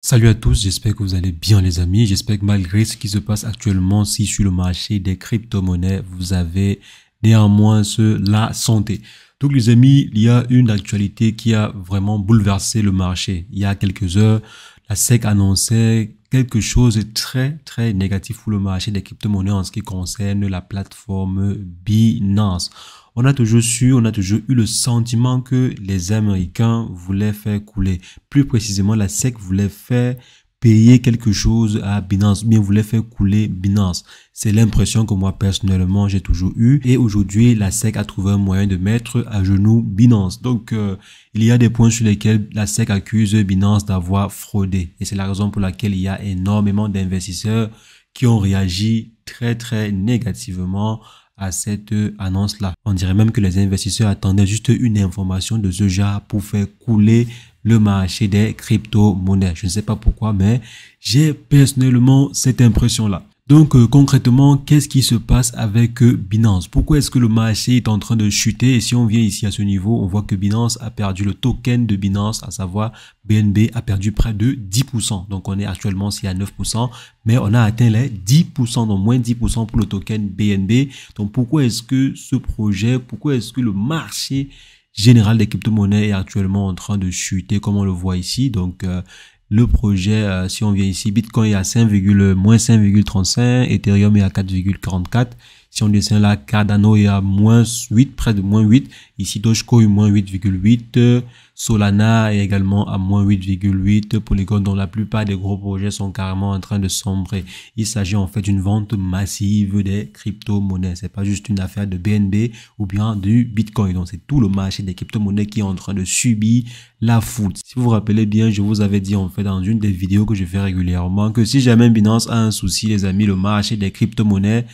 Salut à tous, j'espère que vous allez bien les amis. J'espère que malgré ce qui se passe actuellement, si sur le marché des crypto-monnaies, vous avez néanmoins ce, la santé. Donc les amis, il y a une actualité qui a vraiment bouleversé le marché. Il y a quelques heures, la SEC annonçait quelque chose de très très négatif pour le marché des crypto-monnaies en ce qui concerne la plateforme Binance. On a toujours su, on a toujours eu le sentiment que les Américains voulaient faire couler. Plus précisément, la SEC voulait faire payer quelque chose à Binance, bien voulait faire couler Binance. C'est l'impression que moi personnellement j'ai toujours eu, Et aujourd'hui, la SEC a trouvé un moyen de mettre à genoux Binance. Donc, euh, il y a des points sur lesquels la SEC accuse Binance d'avoir fraudé. Et c'est la raison pour laquelle il y a énormément d'investisseurs qui ont réagi très très négativement à cette annonce-là. On dirait même que les investisseurs attendaient juste une information de ce genre pour faire couler le marché des crypto-monnaies. Je ne sais pas pourquoi, mais j'ai personnellement cette impression-là. Donc euh, concrètement, qu'est-ce qui se passe avec euh, Binance Pourquoi est-ce que le marché est en train de chuter Et si on vient ici à ce niveau, on voit que Binance a perdu le token de Binance, à savoir BNB a perdu près de 10%. Donc on est actuellement ici à 9%, mais on a atteint les 10%, donc moins 10% pour le token BNB. Donc pourquoi est-ce que ce projet, pourquoi est-ce que le marché général des crypto-monnaies est actuellement en train de chuter, comme on le voit ici. Donc, euh, le projet, euh, si on vient ici, Bitcoin est à 5, moins 5,35, Ethereum est à 4,44 si on dessine là, Cardano est à moins 8, près de moins 8. Ici, Dogecoin, moins 8,8. Solana est également à moins 8,8. Polygon, dont la plupart des gros projets sont carrément en train de sombrer. Il s'agit en fait d'une vente massive des crypto-monnaies. C'est pas juste une affaire de BNB ou bien du Bitcoin. Donc, c'est tout le marché des crypto-monnaies qui est en train de subir la foudre. Si vous vous rappelez bien, je vous avais dit en fait dans une des vidéos que je fais régulièrement que si jamais Binance a un souci, les amis, le marché des crypto-monnaies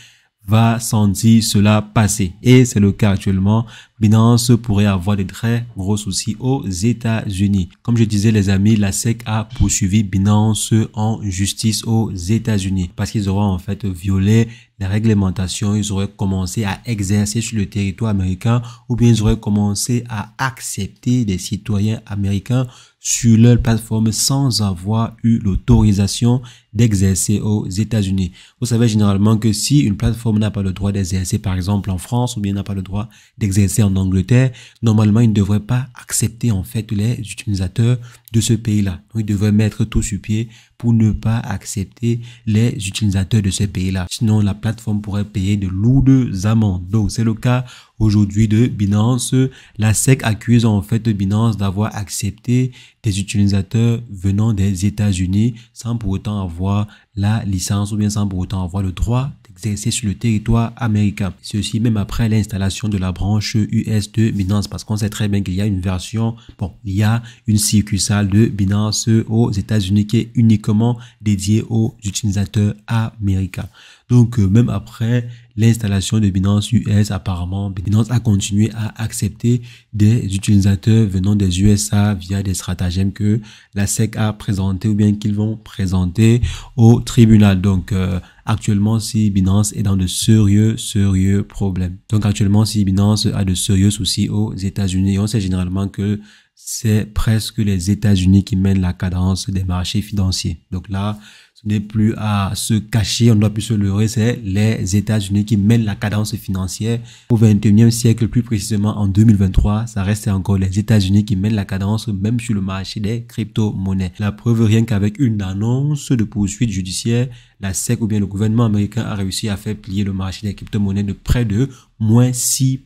va sentir cela passer. Et c'est le cas actuellement. Binance pourrait avoir des très gros soucis aux États-Unis. Comme je disais les amis, la SEC a poursuivi Binance en justice aux États-Unis parce qu'ils auraient en fait violé les réglementations, ils auraient commencé à exercer sur le territoire américain ou bien ils auraient commencé à accepter des citoyens américains sur leur plateforme sans avoir eu l'autorisation d'exercer aux États-Unis. Vous savez généralement que si une plateforme n'a pas le droit d'exercer par exemple en France ou bien n'a pas le droit d'exercer en Angleterre, normalement il ne devrait pas accepter en fait les utilisateurs de ce pays-là. Il devrait mettre tout sur pied pour ne pas accepter les utilisateurs de ce pays-là. Sinon la plateforme pourrait payer de lourdes amendes. Donc c'est le cas aujourd'hui de Binance. La SEC accuse en fait Binance d'avoir accepté des utilisateurs venant des États-Unis sans pour autant avoir la licence ou bien sans pour autant avoir le droit d'exercer sur le territoire américain. Ceci même après l'installation de la branche US de Binance parce qu'on sait très bien qu'il y a une version, bon, il y a une succursale de Binance aux États-Unis qui est uniquement dédiée aux utilisateurs américains. Donc, euh, même après l'installation de Binance US, apparemment, Binance a continué à accepter des utilisateurs venant des USA via des stratagèmes que la SEC a présenté ou bien qu'ils vont présenter au tribunal. Donc, euh, actuellement, si Binance est dans de sérieux, sérieux problèmes. Donc, actuellement, si Binance a de sérieux soucis aux États-Unis, on sait généralement que c'est presque les États-Unis qui mènent la cadence des marchés financiers. Donc là, n'est plus à se cacher, on ne doit plus se leurrer, c'est les États-Unis qui mènent la cadence financière au 21e siècle, plus précisément en 2023. Ça reste encore les États-Unis qui mènent la cadence, même sur le marché des crypto-monnaies. La preuve, rien qu'avec une annonce de poursuite judiciaire, la SEC ou bien le gouvernement américain a réussi à faire plier le marché des crypto-monnaies de près de moins 6%.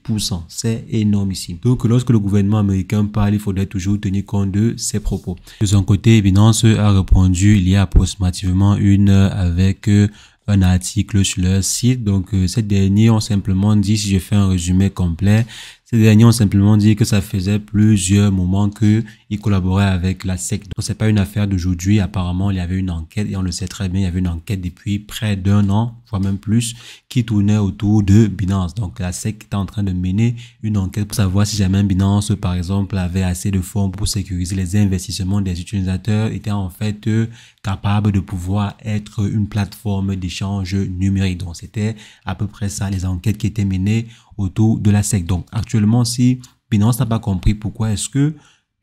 C'est énorme énormissime. Donc lorsque le gouvernement américain parle, il faudrait toujours tenir compte de ses propos. De son côté, Binance a répondu il y a approximativement une heure avec euh, un article sur leur site. Donc, euh, ces derniers ont simplement dit, si je fais un résumé complet, ces derniers ont simplement dit que ça faisait plusieurs moments qu'ils collaboraient avec la SEC. Donc c'est pas une affaire d'aujourd'hui. Apparemment, il y avait une enquête et on le sait très bien, il y avait une enquête depuis près d'un an, voire même plus, qui tournait autour de Binance. Donc la SEC était en train de mener une enquête pour savoir si jamais Binance, par exemple, avait assez de fonds pour sécuriser les investissements des utilisateurs, était en fait euh, capable de pouvoir être une plateforme d'échange numérique. Donc c'était à peu près ça les enquêtes qui étaient menées autour de la SEC. Donc actuellement, si Binance n'a pas compris pourquoi est-ce que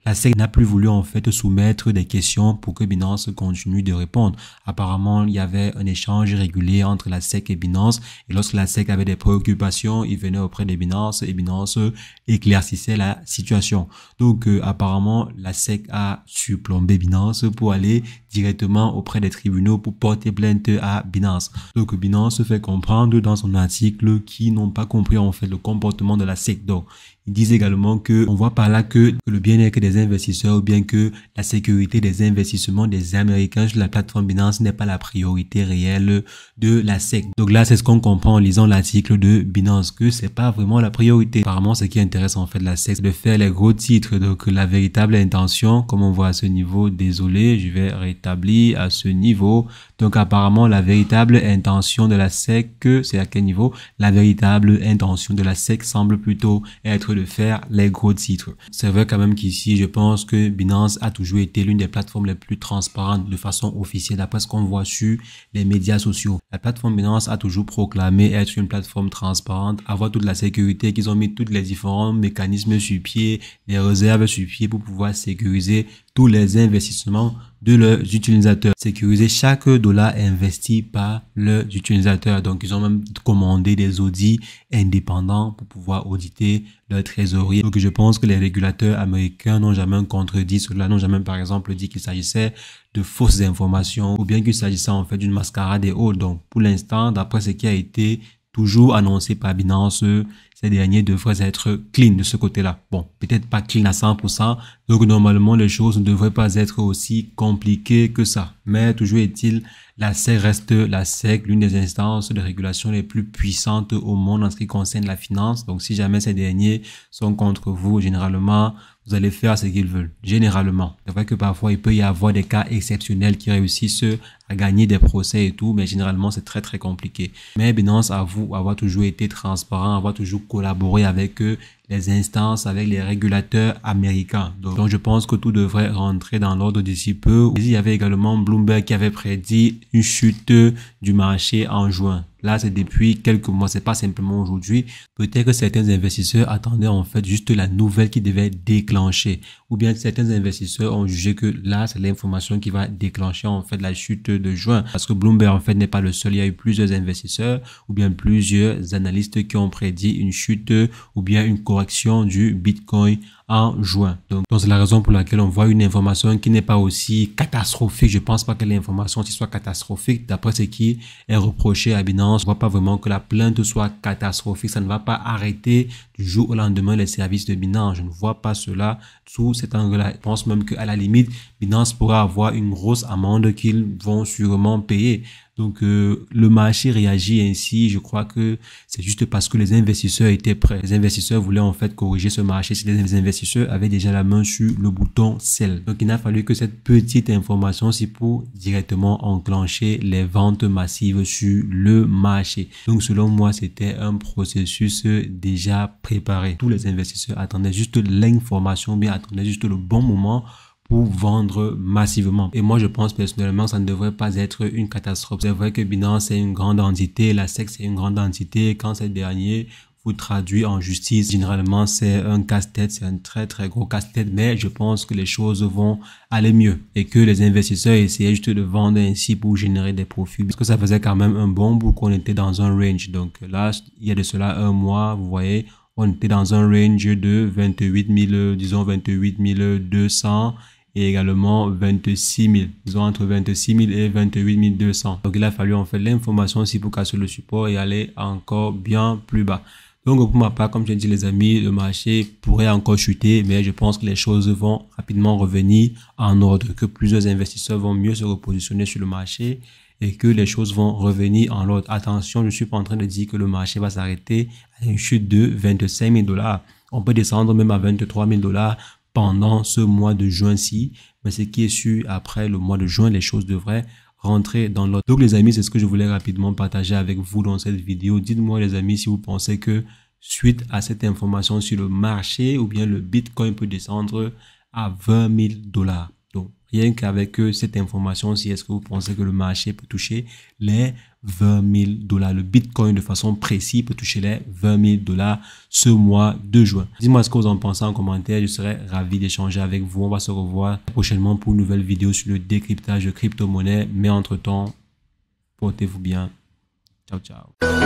la SEC n'a plus voulu en fait soumettre des questions pour que Binance continue de répondre. Apparemment, il y avait un échange régulier entre la SEC et Binance et lorsque la SEC avait des préoccupations, il venait auprès de Binance et Binance éclaircissait la situation. Donc euh, apparemment, la SEC a supplombé Binance pour aller directement auprès des tribunaux pour porter plainte à Binance. Donc Binance fait comprendre dans son article qu'ils n'ont pas compris en fait le comportement de la SEC. Donc ils disent également que on voit par là que, le bien-être des investisseurs ou bien que la sécurité des investissements des Américains sur la plateforme Binance n'est pas la priorité réelle de la SEC. Donc là, c'est ce qu'on comprend en lisant l'article de Binance que c'est pas vraiment la priorité. Apparemment, ce qui intéresse en fait la SEC, c'est de faire les gros titres. Donc la véritable intention, comme on voit à ce niveau, désolé, je vais rétablir à ce niveau. Donc apparemment, la véritable intention de la SEC, c'est à quel niveau La véritable intention de la SEC semble plutôt être faire les gros titres. C'est vrai quand même qu'ici, je pense que Binance a toujours été l'une des plateformes les plus transparentes de façon officielle, d'après ce qu'on voit sur les médias sociaux. La plateforme Binance a toujours proclamé être une plateforme transparente, avoir toute la sécurité, qu'ils ont mis tous les différents mécanismes sur pied, les réserves sur pied pour pouvoir sécuriser tous les investissements de leurs utilisateurs. Sécuriser chaque dollar investi par leurs utilisateurs. Donc, ils ont même commandé des audits indépendants pour pouvoir auditer leur trésorerie. Donc, je pense que les régulateurs américains n'ont jamais contredit cela, n'ont jamais, par exemple, dit qu'il s'agissait de fausses informations ou bien qu'il s'agissait en fait d'une mascarade et autres. Donc, pour l'instant, d'après ce qui a été toujours annoncé par Binance, ces derniers devraient être clean de ce côté-là. Bon, peut-être pas clean à 100%, donc normalement les choses ne devraient pas être aussi compliquées que ça. Mais toujours est-il, la SEC reste la SEC, l'une des instances de régulation les plus puissantes au monde en ce qui concerne la finance. Donc si jamais ces derniers sont contre vous, généralement, vous allez faire ce qu'ils veulent, généralement. C'est vrai que parfois, il peut y avoir des cas exceptionnels qui réussissent à gagner des procès et tout, mais généralement, c'est très, très compliqué. Mais Binance à vous avoir toujours été transparent, avoir toujours collaborer avec les instances, avec les régulateurs américains. Donc, donc je pense que tout devrait rentrer dans l'ordre d'ici peu. Il y avait également Bloomberg qui avait prédit une chute du marché en juin. Là, c'est depuis quelques mois, c'est pas simplement aujourd'hui. Peut-être que certains investisseurs attendaient en fait juste la nouvelle qui devait déclencher. Ou bien certains investisseurs ont jugé que là, c'est l'information qui va déclencher en fait la chute de juin. Parce que Bloomberg en fait n'est pas le seul. Il y a eu plusieurs investisseurs ou bien plusieurs analystes qui ont prédit une chute ou bien une correction du Bitcoin en juin. Donc, c'est la raison pour laquelle on voit une information qui n'est pas aussi catastrophique. Je pense pas que l'information soit catastrophique. D'après ce qui est reproché à Binance, on voit pas vraiment que la plainte soit catastrophique. Ça ne va pas arrêter du jour au lendemain les services de Binance. Je ne vois pas cela sous cet angle-là. Je pense même qu'à la limite, pourra avoir une grosse amende qu'ils vont sûrement payer. Donc euh, le marché réagit ainsi. Je crois que c'est juste parce que les investisseurs étaient prêts. Les investisseurs voulaient en fait corriger ce marché si les investisseurs avaient déjà la main sur le bouton sell. Donc il n'a fallu que cette petite information si pour directement enclencher les ventes massives sur le marché. Donc selon moi c'était un processus déjà préparé. Tous les investisseurs attendaient juste l'information, mais attendaient juste le bon moment pour vendre massivement. Et moi, je pense personnellement ça ne devrait pas être une catastrophe. C'est vrai que Binance est une grande entité, la SEC est une grande entité. Quand ces derniers vous traduit en justice, généralement, c'est un casse-tête, c'est un très, très gros casse-tête, mais je pense que les choses vont aller mieux et que les investisseurs essayaient juste de vendre ainsi pour générer des profits parce que ça faisait quand même un bon bout qu'on était dans un range. Donc là, il y a de cela un mois, vous voyez, on était dans un range de 28 000, disons 28 200 et également 26 000. Ils ont entre 26 000 et 28 200. Donc il a fallu en fait l'information aussi pour casser le support et aller encore bien plus bas. Donc pour ma part, comme je dit les amis, le marché pourrait encore chuter, mais je pense que les choses vont rapidement revenir en ordre, que plusieurs investisseurs vont mieux se repositionner sur le marché et que les choses vont revenir en ordre. Attention, je ne suis pas en train de dire que le marché va s'arrêter à une chute de 25 000 dollars. On peut descendre même à 23 000 dollars pendant ce mois de juin-ci. Mais ce qui est su après le mois de juin, les choses devraient rentrer dans l'ordre. Donc les amis, c'est ce que je voulais rapidement partager avec vous dans cette vidéo. Dites-moi les amis si vous pensez que suite à cette information sur le marché ou bien le Bitcoin peut descendre à 20 000 dollars rien qu'avec cette information, si est-ce que vous pensez que le marché peut toucher les 20 000 dollars, le Bitcoin de façon précise peut toucher les 20 000 dollars ce mois de juin. Dites-moi ce que vous en pensez en commentaire, je serais ravi d'échanger avec vous. On va se revoir prochainement pour une nouvelle vidéo sur le décryptage de crypto-monnaie. Mais entre-temps, portez-vous bien. Ciao, ciao.